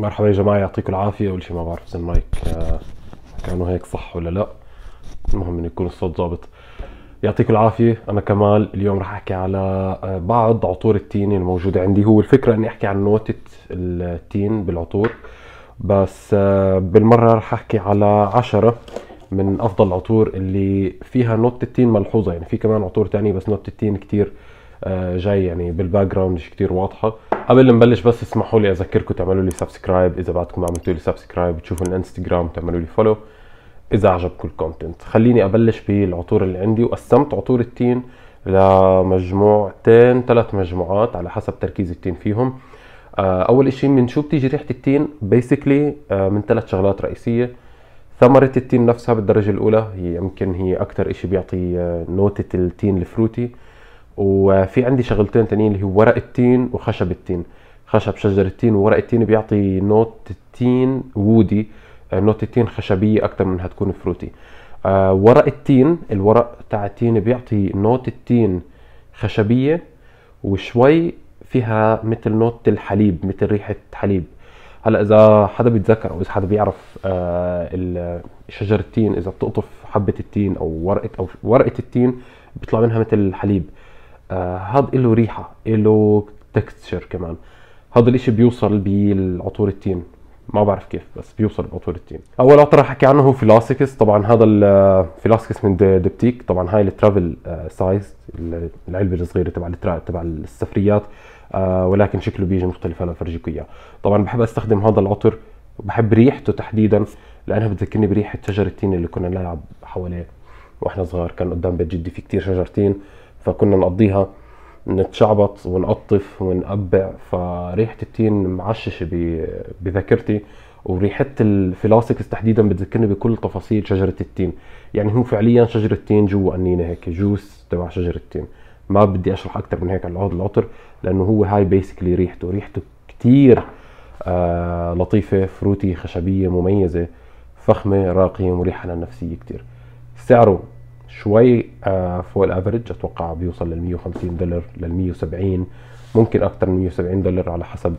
مرحبا يا جماعة يعطيكم العافية أول شي ما بعرف إذا المايك آه، كانوا هيك صح ولا لا المهم إنه يكون الصوت ظابط يعطيكم العافية أنا كمال اليوم رح أحكي على آه، بعض عطور التين الموجودة عندي هو الفكرة إني أحكي عن نوتة التين بالعطور بس آه، بالمرة رح أحكي على عشرة من أفضل العطور اللي فيها نوتة التين ملحوظة يعني في كمان عطور تانية بس نوتة التين كتير آه، جاي يعني بالباك جراوند مش كثير واضحه قبل ما نبلش بس اسمحوا لي اذكركم تعملوا لي سبسكرايب اذا بعدكم ما عملتوا لي سبسكرايب تشوفوا الانستغرام تعملوا لي فولو اذا عجبكم الكونتنت خليني ابلش بالعطور اللي عندي وقسمت عطور التين لمجموعتين ثلاث مجموعات على حسب تركيز التين فيهم آه، اول شيء من شو بتيجي ريحه التين بيسكلي آه، من ثلاث شغلات رئيسيه ثمرة التين نفسها بالدرجة الأولى هي يمكن هي أكثر إشي بيعطي نوتة التين الفروتي وفي عندي شغلتين تانيين اللي هو ورق التين وخشب التين خشب شجر التين وورق التين بيعطي نوت التين وودي آه، نوت التين خشبية أكتر من هتكون فروتي آه، ورق التين الورق تاع التين بيعطي نوت التين خشبية وشوي فيها مثل نوت الحليب مثل ريحة حليب هلا اذا حدا بيتذكر او اذا حدا بيعرف آه، شجر التين اذا بتقطف حبه التين او ورقه او ورقه التين بيطلع منها مثل الحليب هذا له ريحه له تكستشر كمان هذا الاشي بيوصل بالعطور التين ما بعرف كيف بس بيوصل بعطور التين اول عطر رح احكي عنه هو فيلاسكس طبعا هذا الفيلاسكس من دبتيك طبعا هاي الترافل آه، سايز العلبه الصغيره تبع تبع السفريات آه، ولكن شكله بيجي مختلف هلا بفرجيكم اياه طبعا بحب استخدم هذا العطر بحب ريحته تحديدا لانها بتذكرني بريحه شجر التين اللي كنا نلعب حواليه واحنا صغار كان قدام بيت جدي في كتير شجر تين فكنا نقضيها نتشعبط ونقطف ونقبع فريحه التين معششه بذاكرتي وريحه الفلاسكس تحديدا بتذكرني بكل تفاصيل شجره التين يعني هو فعليا شجره التين جوا قنينه هيك جوس تبع شجره التين ما بدي اشرح اكثر من هيك عن العود العطر لانه هو هاي بيسكلي ريحته ريحته كثير آه لطيفه فروتي خشبيه مميزه فخمه راقيه مريحه للنفسيه كثير سعره شوي آه، فوق الافرج اتوقع بيوصل لل 150 دولار لل 170 ممكن اكثر من 170 دولار على حسب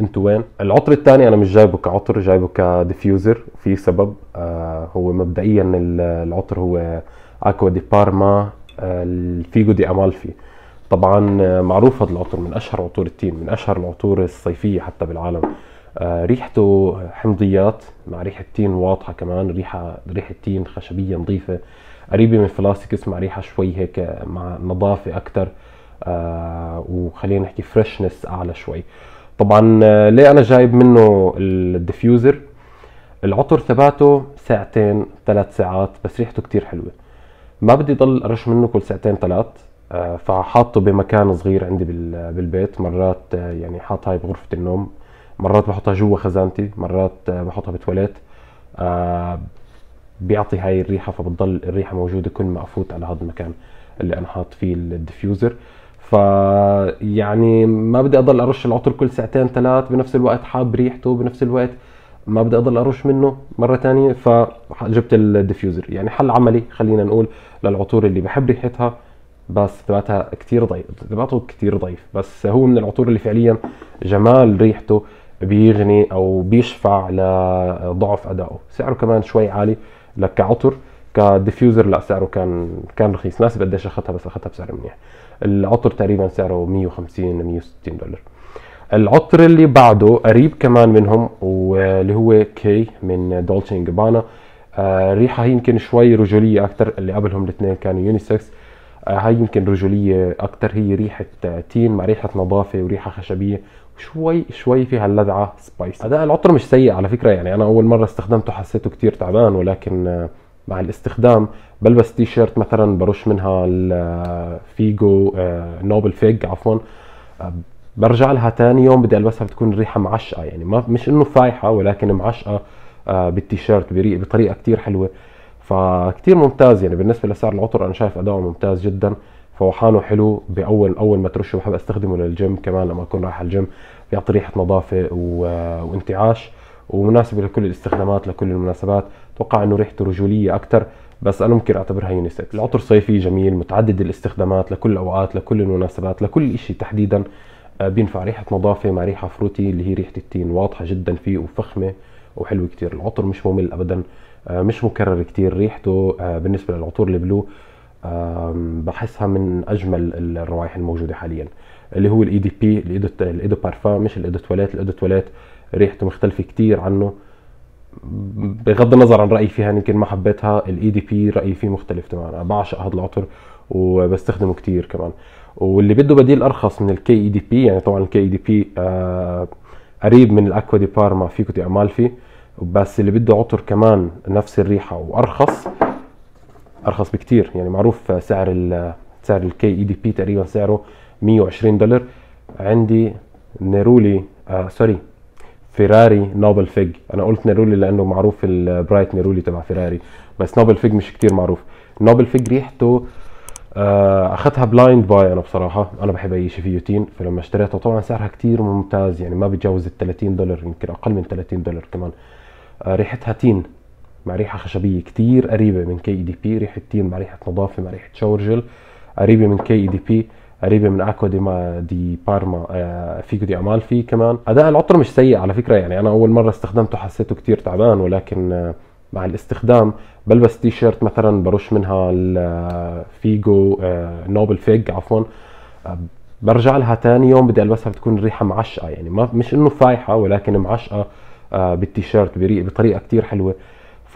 انتوا وين العطر الثاني انا مش جايبه كعطر جايبه كديفيوزر في سبب آه، هو مبدئيا العطر هو اكوا دي بارما آه، الفيجو دي امالفي طبعا معروف هذا العطر من اشهر عطور التين من اشهر العطور الصيفيه حتى بالعالم ريحته حمضيات مع ريحه تين واضحه كمان ريحه ريحه تين خشبيه نظيفه قريبه من فلاسك اسمها ريحه شوي هيك مع نظافه اكثر آه وخلينا نحكي فريشنس اعلى شوي طبعا آه، ليه انا جايب منه الديفيوزر العطر ثباته ساعتين ثلاث ساعات بس ريحته كتير حلوه ما بدي ضل ارش منه كل ساعتين ثلاث آه، فحاطه بمكان صغير عندي بالبيت مرات آه، يعني حاط هاي بغرفه النوم مرات بحطها جوا خزانتي مرات بحطها بتواليت بيعطي هاي الريحه فبتضل الريحه موجوده كل ما افوت على هذا المكان اللي انا حاط فيه الديفيوزر يعني ما بدي اضل ارش العطر كل ساعتين ثلاث بنفس الوقت حاب ريحته بنفس الوقت ما بدي اضل ارش منه مره ثانيه فجبت الديفيوزر يعني حل عملي خلينا نقول للعطور اللي بحب ريحتها بس ثباتها كثير ضعيف ثباته كثير ضعيف بس هو من العطور اللي فعليا جمال ريحته بيغني او بيشفع لضعف ادائه سعره كمان شوي عالي لك كعطر كديفيوزر لا سعره كان كان رخيص ناسي قديش اخذتها بس اخذتها بسعر منيح العطر تقريبا سعره 150 160 دولار العطر اللي بعده قريب كمان منهم واللي هو كي من دولتشين جابانا آه ريحه هي يمكن شوي رجوليه اكثر اللي قبلهم الاثنين كانوا يونيسكس آه هاي يمكن رجوليه اكثر هي ريحه تين مع ريحه نظافه وريحه خشبيه شوي شوي فيها اللذعه سبايس اداء العطر مش سيء على فكره يعني انا اول مره استخدمته حسيته كتير تعبان ولكن آه، مع الاستخدام بلبس تي شيرت مثلا برش منها الفيجو آه، آه، نوبل فيج عفوا برجع لها تاني يوم بدي البسها بتكون الريحه معشقه يعني ما مش انه فايحه ولكن معشقه بالتيشيرت بطريقه كتير حلوه فكتير ممتاز يعني بالنسبه لسعر العطر انا شايف اداؤه ممتاز جدا فهو حلو باول اول ما ترشه بحب استخدمه للجيم كمان لما اكون رايح على الجيم بيعطي ريحه نظافه و... وانتعاش ومناسبه لكل الاستخدامات لكل المناسبات اتوقع انه ريحته رجوليه اكثر بس انا ممكن اعتبرها يونيسكس العطر صيفي جميل متعدد الاستخدامات لكل الاوقات لكل المناسبات لكل شيء تحديدا آه، بينفع ريحه نظافه مع ريحه فروتي اللي هي ريحه التين واضحه جدا فيه وفخمه وحلوه كثير العطر مش ممل ابدا آه، مش مكرر كثير ريحته آه، بالنسبه للعطور البلو بحسها من اجمل الروائح الموجوده حاليا اللي هو الاي دي بي الايدو بارفان مش الايدو تواليت الايدو تواليت ريحته مختلفه كثير عنه بغض النظر عن رايي فيها يمكن ما حبيتها الاي دي e بي رايي فيه مختلف تماما بعشق هذا العطر وبستخدمه كثير كمان واللي بده بديل ارخص من الكي اي دي بي يعني طبعا الكي اي دي بي قريب من الاكوا دي بارما فيكو دي امالفي بس اللي بده عطر كمان نفس الريحه وارخص ارخص بكتير يعني معروف سعر ال سعر الكي اي دي بي تقريبا سعره 120 دولار عندي نيرولي آه سوري فيراري نوبل فيج انا قلت نيرولي لانه معروف البرايت نيرولي تبع فيراري بس نوبل فيج مش كتير معروف نوبل فيج ريحته آه اخذتها بلايند باي انا بصراحه انا بحب اي شيء فيه تين فلما اشتريتها طبعا سعرها كتير ممتاز يعني ما بتجاوز ال 30 دولار يمكن اقل من 30 دولار كمان آه ريحتها تين مع ريحه خشبيه كتير قريبه من كي اي دي بي ريحه تين مع ريحه نظافه مع ريحه شاور جل قريبه من كي اي دي بي قريبه من اكوا آه، دي ما دي بارما فيجو دي دي امالفي كمان اداء العطر مش سيء على فكره يعني انا اول مره استخدمته حسيته كتير تعبان ولكن آه، مع الاستخدام بلبس تي شيرت مثلا برش منها الفيجو نوبل فيج عفوا آه، برجع لها ثاني يوم بدي البسها بتكون الريحه معشقه يعني ما مش انه فايحه ولكن معشقه بالتيشيرت بطريقه كتير حلوه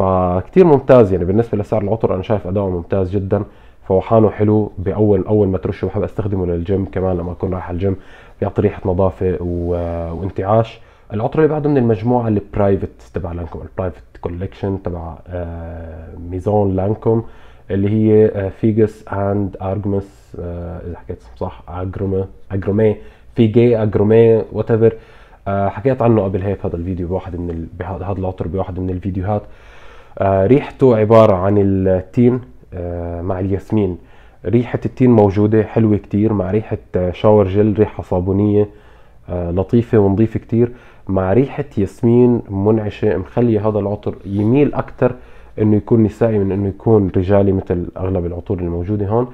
فكتير ممتاز يعني بالنسبه لسعر العطر انا شايف اداؤه ممتاز جدا فوحانه حلو باول اول ما ترشه بحب استخدمه للجيم كمان لما اكون رايح على الجيم بيعطي ريحه نظافه و... وانتعاش العطر اللي بعده من المجموعه البرايفت تبع لانكوم البرايفت كوليكشن تبع آه، ميزون لانكوم اللي هي آه، فيجس اند ارجمس آه، اذا حكيت اسم صح اجرومي اجرومي فيجي اجرومي وات ايفر حكيت عنه قبل هيك هذا الفيديو بواحد من ال... هذا العطر بواحد من الفيديوهات آه، ريحته عبارة عن التين آه، مع الياسمين ريحة التين موجودة حلوة كتير مع ريحة آه، شاور جل ريحة صابونية لطيفة ونظيفة كتير مع ريحة ياسمين منعشة مخلية هذا العطر يميل أكتر انه يكون نسائي من انه يكون رجالي مثل اغلب العطور الموجودة هون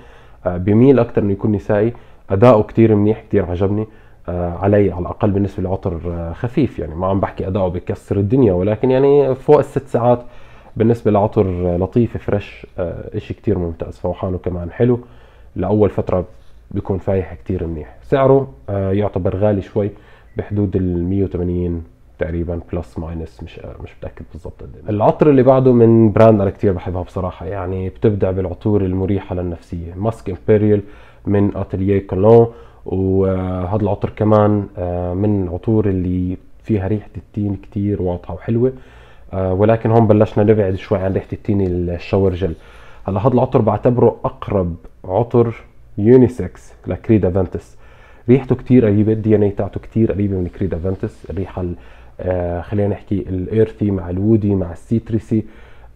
بميل اكتر انه يكون نسائي اداؤه كتير منيح كتير عجبني علي على الاقل بالنسبه لعطر خفيف يعني ما عم بحكي اداؤه بكسر الدنيا ولكن يعني فوق الست ساعات بالنسبه لعطر آه، لطيف فريش آه، اشي كتير ممتاز فوحانه كمان حلو لاول فتره بيكون فايح كتير منيح سعره آه، يعتبر غالي شوي بحدود ال 180 تقريبا بلس ماينس مش مش متاكد بالضبط قد إيه. العطر اللي بعده من براند انا كثير بحبها بصراحه يعني بتبدع بالعطور المريحه للنفسيه ماسك امبيريال من اتيليه كولون وهذا العطر كمان من العطور اللي فيها ريحه التين كتير واضحه وحلوه آه، ولكن هون بلشنا نبعد شوي عن ريحه التيني الشاور جل هلا هذا العطر بعتبره اقرب عطر يونيسكس لكريد افنتس ريحته كتير قريبه الدي ان اي تاعته كتير قريبه من كريد افنتس الريحه آه، خلينا نحكي الايرثي مع الوودي مع السيتريسي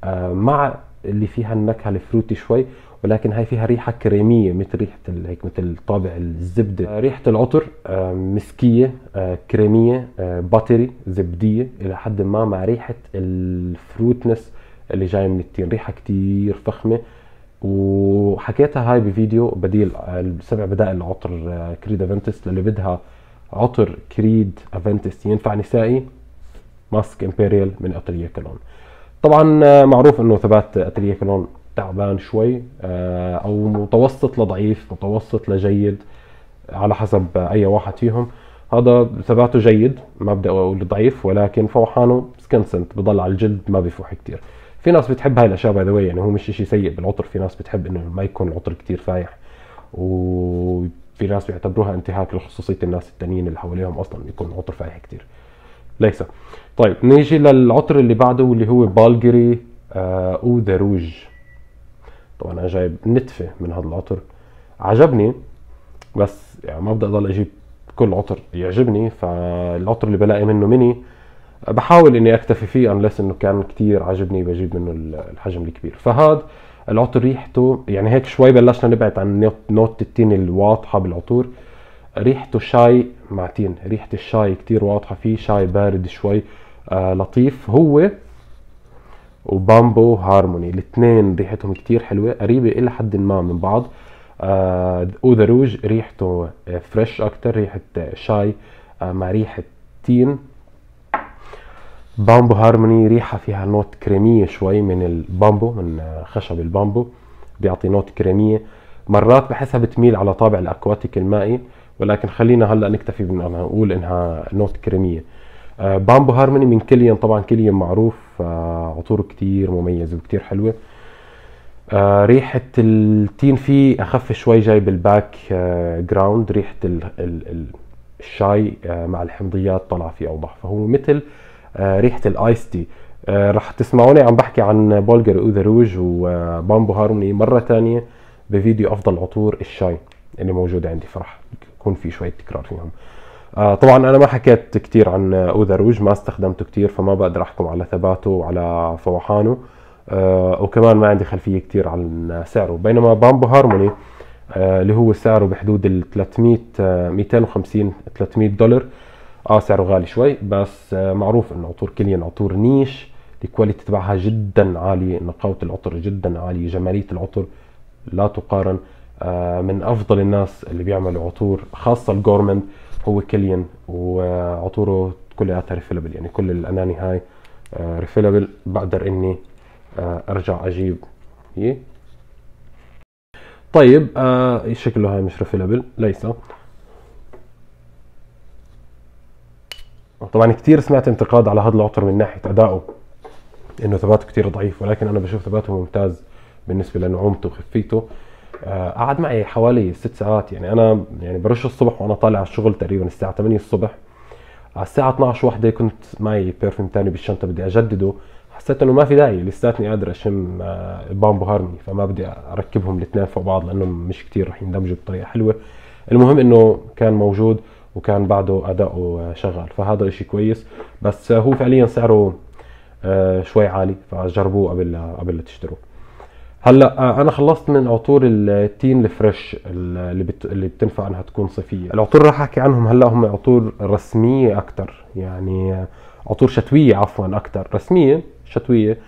آه، مع اللي فيها النكهه الفروتي شوي ولكن هاي فيها ريحه كريميه مثل ريحه هيك مثل طابع الزبده آه، ريحه العطر آه، مسكيه آه، كريميه باتري زبديه الى حد ما مع ريحه الفروتنس اللي جايه من التين ريحه كتير فخمه وحكيتها هاي بفيديو بديل سبع بدائل العطر كريد افنتس للي بدها عطر كريد افنتس ينفع نسائي ماسك امبريال من عطريه كلون طبعا آه، معروف انه ثبات اتريا كلون تعبان شوي آه، او متوسط لضعيف متوسط لجيد على حسب اي واحد فيهم هذا ثباته جيد ما بدي اقول ضعيف ولكن فوحانه سكنسنت بضل على الجلد ما بيفوح كثير في ناس بتحب هاي الاشياء باي ذا يعني هو مش شيء سيء بالعطر في ناس بتحب انه ما يكون العطر كثير فايح وفي ناس بيعتبروها انتهاك لخصوصيه الناس التانيين اللي حواليهم اصلا يكون العطر فايح كثير ليس طيب نيجي للعطر اللي بعده واللي هو بالجري آه روج طبعا انا جايب نتفه من هذا العطر عجبني بس يعني ما بدي اضل اجيب كل عطر يعجبني فالعطر اللي بلاقي منه مني بحاول اني اكتفي فيه انلس انه كان كتير عجبني بجيب منه الحجم الكبير فهذا العطر ريحته يعني هيك شوي بلشنا نبعد عن نوت التين الواضحه بالعطور ريحته شاي معتين ريحه الشاي كتير واضحه فيه شاي بارد شوي آه لطيف هو وبامبو هارموني الاثنين ريحتهم كتير حلوه قريبه الى حد ما من بعض آه اوذا روج ريحته فريش آه، اكتر ريحه آه، شاي آه مع ريحه تين بامبو هارموني ريحه فيها نوت كريميه شوي من البامبو من آه، خشب البامبو بيعطي نوت كريميه مرات بحسها بتميل على طابع الاكواتيك المائي ولكن خلينا هلا نكتفي بانها نقول انها نوت كريميه آه، بامبو هارموني من كليون طبعا كليون معروف آه، عطوره كتير مميزه وكتير حلوه آه، ريحة التين فيه أخف شوي جاي بالباك جراوند ريحة الشاي مع الحمضيات طلع فيه أوضح فهو مثل ريحة الآيس تي رح تسمعوني عم بحكي عن بولجر أو ذا روج وبامبو هارموني مرة تانية بفيديو أفضل عطور الشاي اللي موجود عندي فرح يكون في شويه تكرار فيهم آه طبعا انا ما حكيت كثير عن اوذروج ما استخدمته كثير فما بقدر احكم على ثباته وعلى فوحانه آه وكمان ما عندي خلفيه كثير عن سعره بينما بامبو هارموني آه اللي هو سعره بحدود ال 300 250 300 دولار اه سعره غالي شوي بس آه، معروف انه عطور كليان عطور نيش الكواليتي تبعها جدا عالية نقاوة العطر جدا عالية جمالية العطر لا تقارن آه، من افضل الناس اللي بيعملوا عطور خاصه الجورمن هو كليان وعطوره كلياتها ريفيلبل يعني كل الاناني هاي ريفيلبل آه، بقدر اني آه، ارجع اجيب هي طيب شكله هاي مش ريفيلبل ليس طبعا كثير سمعت انتقاد على هذا العطر من ناحيه ادائه انه ثباته كثير ضعيف ولكن انا بشوف ثباته ممتاز بالنسبه لنعومته وخفيته آه، قعد معي حوالي ست ساعات يعني انا يعني برش الصبح وانا طالع على الشغل تقريبا الساعه 8 الصبح على الساعه 12 وحده كنت معي بيرفيوم تاني بالشنطه بدي اجدده حسيت انه ما في داعي لساتني قادر اشم بامبو آه، هارمي فما بدي اركبهم الاثنين فوق بعض لانهم مش كتير رح يندمجوا بطريقه حلوه المهم انه كان موجود وكان بعده اداؤه آه، شغال فهذا اشي كويس بس هو فعليا سعره شوي عالي فجربوه قبل قبل تشتروه هلا آه، انا خلصت من عطور التين الفريش اللي, بت... اللي بتنفع انها تكون صيفيه العطور راح احكي عنهم هلا هم عطور رسميه اكثر يعني آه، عطور شتويه عفوا اكثر رسميه شتويه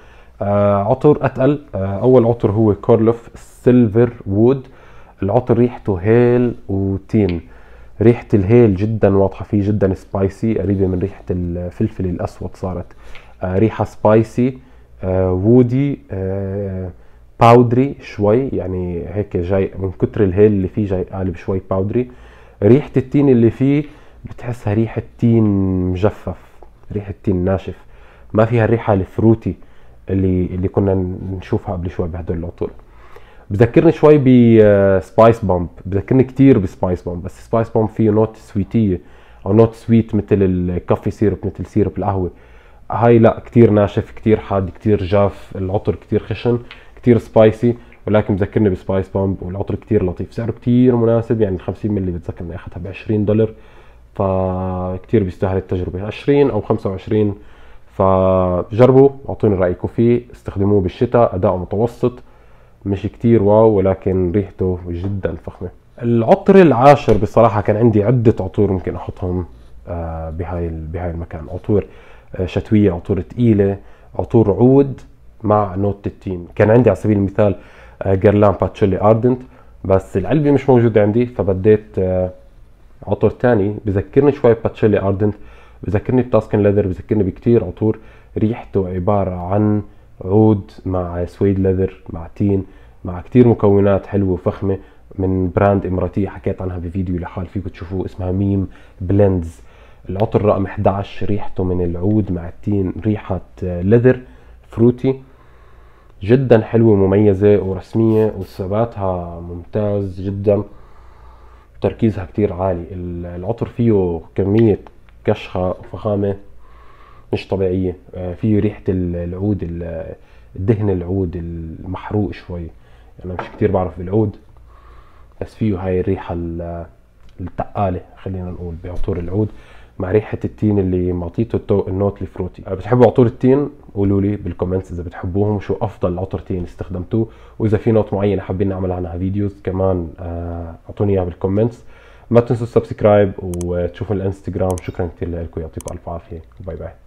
آه عطر اتقل آه اول عطر هو كورلوف سيلفر وود العطر ريحته هيل وتين ريحة الهيل جدا واضحة فيه جدا سبايسي قريبة من ريحة الفلفل الأسود صارت آه ريحة سبايسي آه وودي آه باودري شوي يعني هيك جاي من كتر الهيل اللي فيه جاي قالب شوي باودري ريحه التين اللي فيه بتحسها ريحه تين مجفف ريحه تين ناشف ما فيها الريحه الفروتي اللي اللي كنا نشوفها قبل شوي بهدول العطور بذكرني شوي بسبايس بومب آه، بذكرني كثير بسبايس بومب بس سبايس بومب فيه نوت سويتيه او نوت سويت مثل الكافي سيرب مثل سيرب القهوه هاي لا كثير ناشف كثير حاد كثير جاف العطر كثير خشن كتير سبايسي ولكن مذكرني بسبايس بامب والعطر كتير لطيف سعره كتير مناسب يعني ال 50 مللي بتذكر اني اخذتها ب 20 دولار فكتير بيستاهل التجربه 20 او 25 فجربوا اعطوني رايكم فيه استخدموه بالشتاء اداؤه متوسط مش كتير واو ولكن ريحته جدا فخمه العطر العاشر بصراحه كان عندي عده عطور ممكن احطهم آه، بهاي بهاي المكان عطور آه، شتويه عطور ثقيله عطور عود مع نوت التين كان عندي على سبيل المثال جرلان باتشيلي اردنت بس العلبه مش موجوده عندي فبديت آه، عطر ثاني بذكرني شوي باتشيلي اردنت بذكرني بتاسكن ليذر بذكرني بكثير عطور ريحته عباره عن عود مع سويد ليذر مع تين مع كثير مكونات حلوه وفخمه من براند اماراتيه حكيت عنها بفيديو لحال فيكم تشوفوه اسمها ميم بلندز العطر رقم 11 ريحته من العود مع التين ريحه آه، ليذر فروتي جدا حلوة ومميزة ورسمية وثباتها ممتاز جدا تركيزها كتير عالي العطر فيه كمية كشخة وفخامة مش طبيعية آه، فيه ريحة العود الدهن العود المحروق شوي أنا مش كتير بعرف بالعود بس فيه هاي الريحة التقالة خلينا نقول بعطور العود مع ريحه التين اللي معطيته التو... النوت الفروتي أه، بتحبوا عطور التين قولوا لي بالكومنتس اذا بتحبوهم شو افضل عطر تين استخدمتوه واذا في نوت معينه حابين نعمل عنها فيديوز كمان أه، اعطوني اياها بالكومنتس ما تنسوا السبسكرايب وتشوفوا الانستغرام شكرا كثير لكم يعطيكم الف عافيه باي باي